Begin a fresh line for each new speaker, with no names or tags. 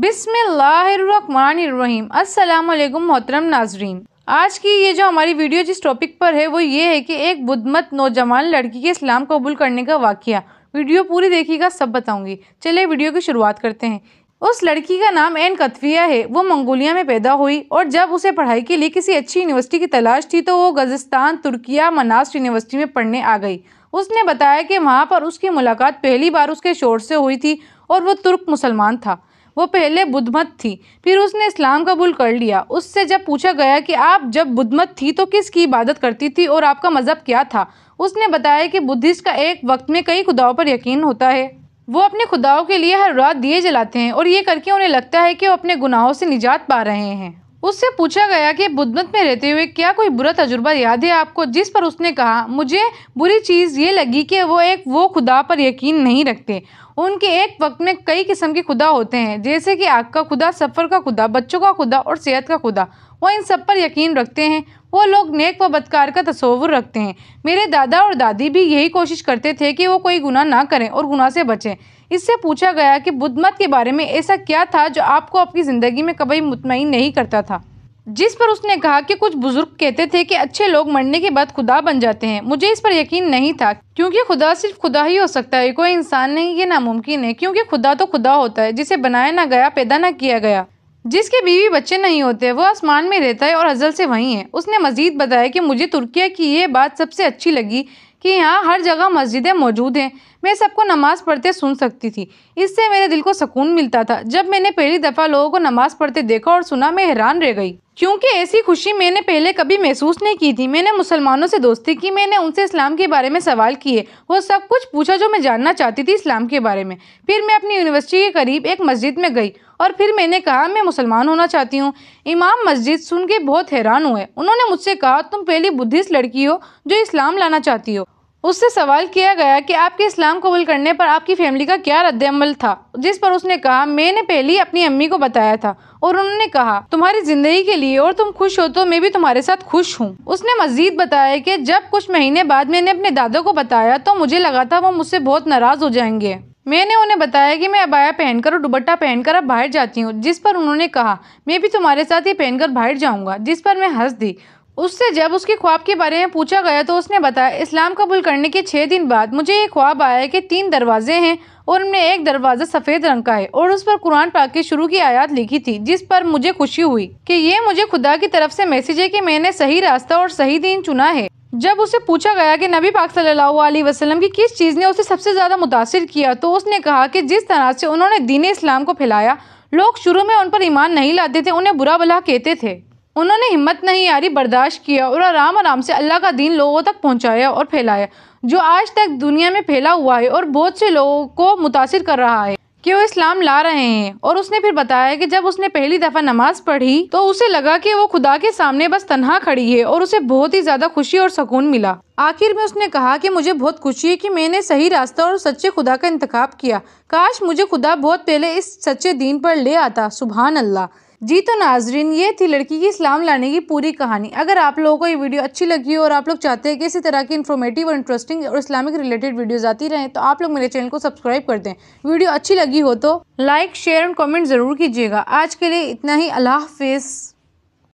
बिसमीम वालेकुम मोहतरम नाजरीन आज की ये जो हमारी वीडियो जिस टॉपिक पर है वो ये है कि एक बुद्धमत नौजवान लड़की के इस्लाम कबूल करने का वाक़ वीडियो पूरी देखिएगा सब बताऊंगी चलिए वीडियो की शुरुआत करते हैं उस लड़की का नाम एन कतविया है वो मंगोलिया में पैदा हुई और जब उसे पढ़ाई के लिए किसी अच्छी यूनिवर्सिटी की तलाश थी तो वो गजस्तान तुर्किया मनास यूनिवर्सिटी में पढ़ने आ गई उसने बताया कि वहाँ पर उसकी मुलाकात पहली बार उसके शोर से हुई थी और वो तुर्क मुसलमान था वो पहले बुद्धमत थी फिर उसने इस्लाम कबूल कर लिया उससे जब पूछा गया कि आप जब बुद्धमत थी तो किसकी इबादत करती थी और आपका मज़हब क्या था उसने बताया कि बुद्धिस्ट का एक वक्त में कई खुदाओं पर यकीन होता है वो अपने खुदाओं के लिए हर रात दिए जलाते हैं और ये करके उन्हें लगता है कि वो अपने गुनाहों से निजात पा रहे हैं उससे पूछा गया कि बुद्धमत में रहते हुए क्या कोई बुरा तजुर्बा याद है आपको जिस पर उसने कहा मुझे बुरी चीज़ ये लगी कि वो एक वो खुदा पर यकीन नहीं रखते उनके एक वक्त में कई किस्म के खुदा होते हैं जैसे कि आग का खुदा सफ़र का खुदा बच्चों का खुदा और सेहत का खुदा वो इन सब पर यकीन रखते हैं वो लोग नेक व बदकार का तस्वुर रखते हैं मेरे दादा और दादी भी यही कोशिश करते थे कि वो कोई गुनाह ना करें और गुनाह से बचें इससे पूछा गया कि बुद्ध मत के बारे में ऐसा क्या था जो आपको आपकी ज़िंदगी में कभी मुतमिन नहीं करता था जिस पर उसने कहा कि कुछ बुजुर्ग कहते थे कि अच्छे लोग मरने के बाद खुदा बन जाते हैं मुझे इस पर यकीन नहीं था क्योंकि खुदा सिर्फ खुदा ही हो सकता है कोई इंसान नहीं ये नामुमकिन है क्योंकि खुदा तो खुदा होता है जिसे बनाया ना गया पैदा ना किया गया जिसके बीवी बच्चे नहीं होते वो आसमान में रहता है और अजल से वहीं है उसने मजीद बताया कि मुझे तुर्किया की ये बात सबसे अच्छी लगी कि यहाँ हर जगह मस्जिदें मौजूद हैं मैं सबको नमाज़ पढ़ते सुन सकती थी इससे मेरे दिल को सुकून मिलता था जब मैंने पहली दफ़ा लोगों को नमाज़ पढ़ते देखा और सुना मैं हैरान रह गई क्योंकि ऐसी खुशी मैंने पहले कभी महसूस नहीं की थी मैंने मुसलमानों से दोस्ती की मैंने उनसे इस्लाम के बारे में सवाल किए वो सब कुछ पूछा जो मैं जानना चाहती थी इस्लाम के बारे में फिर मैं अपनी यूनिवर्सिटी के करीब एक मस्जिद में गई और फिर मैंने कहा मैं मुसलमान होना चाहती हूँ इमाम मस्जिद सुन के बहुत हैरान हुए उन्होंने मुझसे कहा तुम पहली बुद्धिस्ट लड़की हो जो इस्लाम लाना चाहती हो उससे सवाल किया गया कि आपके इस्लाम कबूल करने पर आपकी फैमिली का क्या रद्दमल था जिस पर उसने कहा मैंने पहली अपनी अम्मी को बताया था और उन्होंने कहा तुम्हारी ज़िंदगी के लिए और तुम खुश हो तो मैं भी तुम्हारे साथ खुश हूँ उसने मजीद बताया कि जब कुछ महीने बाद मैंने अपने दादा को बताया तो मुझे लगा था वो मुझसे बहुत नाराज़ हो जाएंगे मैंने उन्हें बताया कि मैं अबाया पहनकर और दुबट्टा पहनकर अब बाहर जाती हूँ जिस पर उन्होंने कहा मैं भी तुम्हारे साथ ही पहनकर बाहर जाऊँगा जिस पर मैं हंस दी उससे जब उसके ख्वाब के बारे में पूछा गया तो उसने बताया इस्लाम कबूल करने के छः दिन बाद मुझे ये ख्वाब आया कि तीन दरवाजे हैं और उनमें एक दरवाज़ा सफ़ेद रंग का है और उस पर कुरान पाक के शुरू की आयात लिखी थी जिस पर मुझे खुशी हुई कि ये मुझे खुदा की तरफ से मैसेज है कि मैंने सही रास्ता और सही दिन चुना है जब उसे पूछा गया कि नबी पाक सल्लल्लाहु अलैहि वसल्लम की किस चीज़ ने उसे सबसे ज़्यादा मुतासर किया तो उसने कहा कि जिस तरह से उन्होंने दीन इस्लाम को फैलाया लोग शुरू में उन पर ईमान नहीं लाते थे उन्हें बुरा भला कहते थे उन्होंने हिम्मत नहीं यारी बर्दाश्त किया और आराम आराम से अल्लाह का दीन लोगों तक पहुँचाया और फैलाया जो आज तक दुनिया में फैला हुआ है और बहुत से लोगों को मुतासर कर रहा है कि वो इस्लाम ला रहे हैं और उसने फिर बताया कि जब उसने पहली दफ़ा नमाज पढ़ी तो उसे लगा कि वो खुदा के सामने बस तनहा खड़ी है और उसे बहुत ही ज़्यादा खुशी और सुकून मिला आखिर में उसने कहा कि मुझे बहुत खुशी है कि मैंने सही रास्ता और सच्चे खुदा का इंतखाब किया काश मुझे खुदा बहुत पहले इस सच्चे दीन पर ले आता सुबहान अल्लाह जी तो नाजरीन ये थी लड़की की इस्लाम लाने की पूरी कहानी अगर आप लोगों को ये वीडियो अच्छी लगी हो और आप लोग चाहते हैं कि इसी तरह की इन्फॉर्मेटिव और इंटरेस्टिंग और इस्लामिक रिलेटेड वीडियोज़ आती रहें तो आप लोग मेरे चैनल को सब्सक्राइब कर दें वीडियो अच्छी लगी हो तो लाइक शेयर एंड कॉमेंट ज़रूर कीजिएगा आज के लिए इतना ही अल्लाह हाफिज़